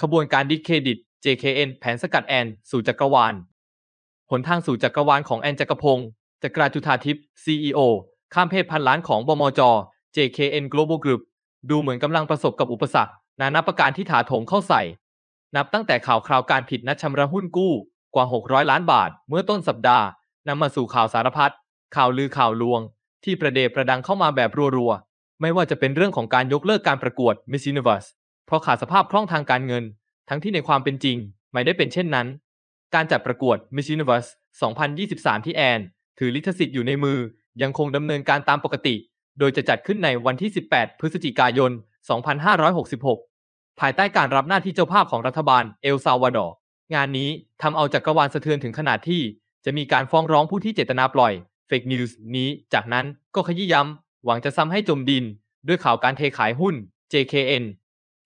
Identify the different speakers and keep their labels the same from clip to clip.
Speaker 1: ขบวนการดิสเครดิต JKN แผนสกัดแอนสู่จักรวาลหนทางสู่จักรวาลของแอนจักรพงศ์จักราจุธาทิพย์ CEO ข้ามเพศพันล้านของบมจ JKN Global Group ดูเหมือนกำลังประสบกับอุปสรรค นานาประการที่ถาโถมเข้าใส่ นับตั้งแต่ข่าวคราวการผิดนัดชำระหุ้นกู้กว่า 600 ล้านบาท เมื่อต้นสัปดาห์นำมาสู่ข่าวสารพัดข่าวลือข่าวลวง ที่ประเดประดังเข้ามาแบบรัวๆ ไม่ว่าจะเป็นเรื่องของการยกเลิกการประกวด Miss Universe เพราะขาดสภาพคล่องทางการเงิน ทั้งที่ในความเป็นจริง ไม่ได้เป็นเช่นนั้น การจัดประกวด Miss Universe 2023 ที่แอน ถือลิขสิทธิ์อยู่ในมือยังคงดำเนินการตามปกติ โดยจะจัดขึ้นในวันที่ 18 พฤศจิกายน 2566 ภายใต้การรับหน้าที่เจ้าภาพของรัฐบาลเอลซาวาดอร์งานนี้ทำเอาจักกรวาลสะเทือนถึงขนาดที่ จะมีการฟ้องร้องผู้ที่เจตนาปล่อยเฟกนิวส์นี้ จากนั้นก็ขยี้ย้ำหวังจะซ้ำให้จมดิน ด้วยข่าวการเทขายหุ้น JKN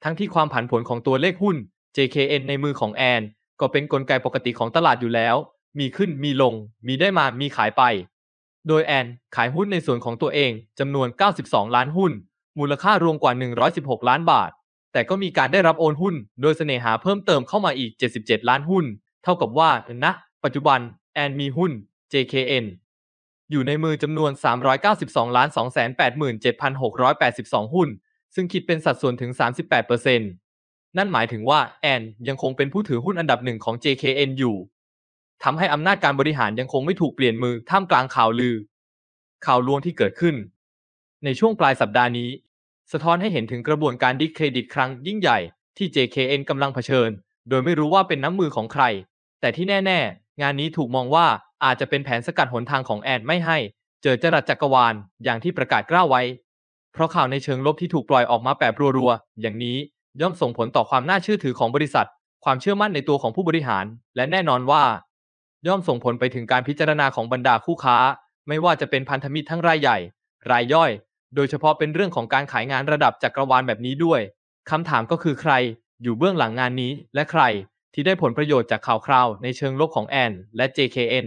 Speaker 1: ทั้งที่ความผันผวนของตัวเลขหุ้น JKN ในมือของแอน ก็เป็นกลไกปกติของตลาดอยู่แล้ว มีขึ้นมีลง มีได้มามีขายไป โดยแอนขายหุ้นในส่วนของตัวเองจำนวน 92 ล้านหุ้น มูลค่ารวมกว่า 116 ล้านบาท แต่ก็มีการได้รับโอนหุ้น โดยเสน่หาเพิ่มเติมเข้ามาอีก 77 ล้านหุ้น เท่ากับว่าณนะ ปัจจุบันแอนมีหุ้น JKN อยู่ในมือจำนวน 392ล้าน287,682 หุ้นซึ่งคิดเป็นสัดส่วนถึง 38%นั่นหมายถึงว่าแอน ยังคงเป็นผู้ถือหุ้นอันดับหนึ่งของ JKN อยู่ ทำให้อำนาจการบริหารยังคงไม่ถูกเปลี่ยนมือท่ามกลางข่าวลือ ข่าวลวงที่เกิดขึ้น ในช่วงปลายสัปดาห์นี้ สะท้อนให้เห็นถึงกระบวนการดิเครดิตครั้งยิ่งใหญ่ที่ JKN กำลังเผชิญ โดยไม่รู้ว่าเป็นน้ำมือของใคร แต่ที่แน่ๆ งานนี้ถูกมองว่าอาจจะเป็นแผนสกัดหนทางของแอนไม่ให้ เจอจรัสจักรวาลอย่างที่ประกาศกล้าวไว้เพราะข่าวในเชิงลบที่ถูกปล่อยออกมาแบบรัวๆ อย่างนี้ย่อมส่งผลต่อความน่าเชื่อถือของบริษัท ความเชื่อมั่นในตัวของผู้บริหาร และแน่นอนว่า ย่อมส่งผลไปถึงการพิจารณาของบรรดาคู่ค้า ไม่ว่าจะเป็นพันธมิตรทั้งรายใหญ่ รายย่อย โดยเฉพาะเป็นเรื่องของการขายงานระดับจักรวาลแบบนี้ด้วยคำถามก็คือใคร อยู่เบื้องหลังงานนี้และใคร ที่ได้ผลประโยชน์จากข่าวคราวในเชิงลบของแอน และ JKN